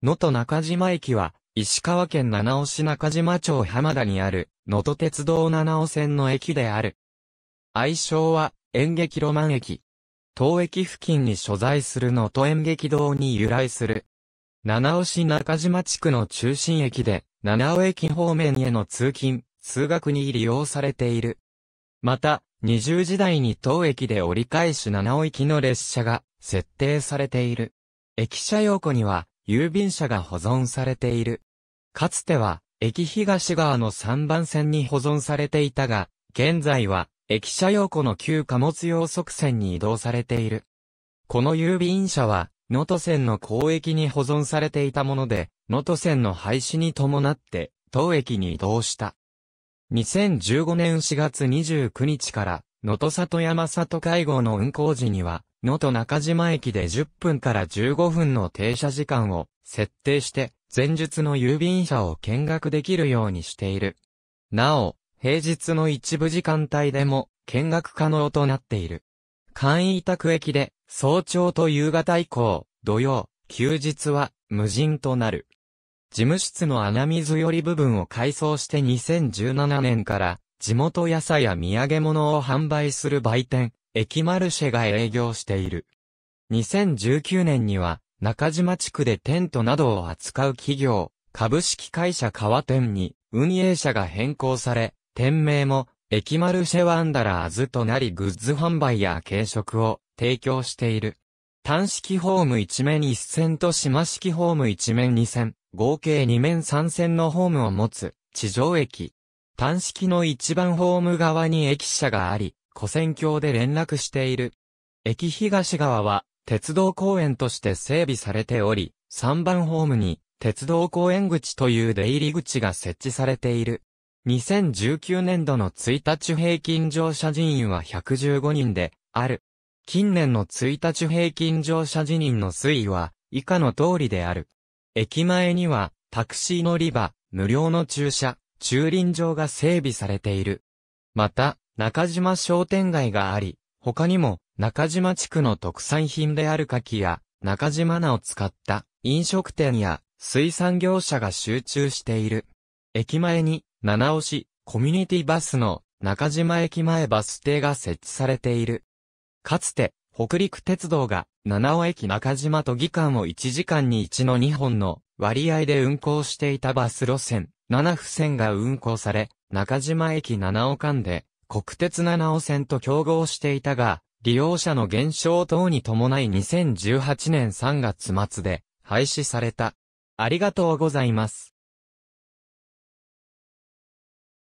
能登中島駅は、石川県七尾市中島町浜田にある、能登鉄道七尾線の駅である。愛称は、演劇ロマン駅。当駅付近に所在する能登演劇堂に由来する。七尾市中島地区の中心駅で、七尾駅方面への通勤、通学に利用されている。また、二十時台に当駅で折り返し七尾行きの列車が設定されている。駅舎用庫には、郵便車が保存されている。かつては、駅東側の3番線に保存されていたが、現在は、駅舎用庫の旧貨物用側線に移動されている。この郵便車は、能登線の交易に保存されていたもので、能登線の廃止に伴って、当駅に移動した。2015年4月29日から、能登里山里会合の運行時には、能登中島駅で10分から15分の停車時間を設定して、前述の郵便車を見学できるようにしている。なお、平日の一部時間帯でも見学可能となっている。簡易委託駅で早朝と夕方以降、土曜、休日は無人となる。事務室の穴水より部分を改装して2017年から地元野菜や土産物を販売する売店、駅マルシェが営業している。2019年には、中島地区でテントなどを扱う企業、株式会社川店に運営者が変更され、店名も、駅マルシェワンダラーズとなりグッズ販売や軽食を提供している。単式ホーム1面1線と島式ホーム1面2線、合計2面3線のホームを持つ地上駅。単式の一番ホーム側に駅舎があり、古戦橋で連絡している。駅東側は、鉄道公園として整備されており、3番ホームに、鉄道公園口という出入り口が設置されている。2019年度の1日平均乗車人員は115人で、ある。近年の1日平均乗車人員の推移は、以下の通りである。駅前には、タクシー乗り場、無料の駐車、駐輪場が整備されている。また、中島商店街があり、他にも中島地区の特産品である牡蠣や中島菜を使った飲食店や水産業者が集中している。駅前に七尾市コミュニティバスの中島駅前バス停が設置されている。かつて北陸鉄道が七尾駅中島都議館を1時間に1の2本の割合で運行していたバス路線七府線が運行され、中島駅七尾間で国鉄七尾線と競合していたが、利用者の減少等に伴い2018年3月末で廃止された。ありがとうございます。